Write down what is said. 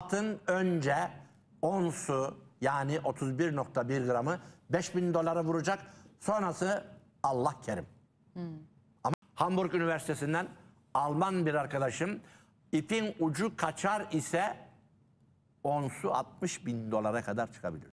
Altın önce onsu yani 31.1 gramı 5000 dolara vuracak. Sonrası Allah kerim. Hmm. Ama Hamburg Üniversitesi'nden Alman bir arkadaşım ipin ucu kaçar ise onsu 60 bin dolara kadar çıkabilir.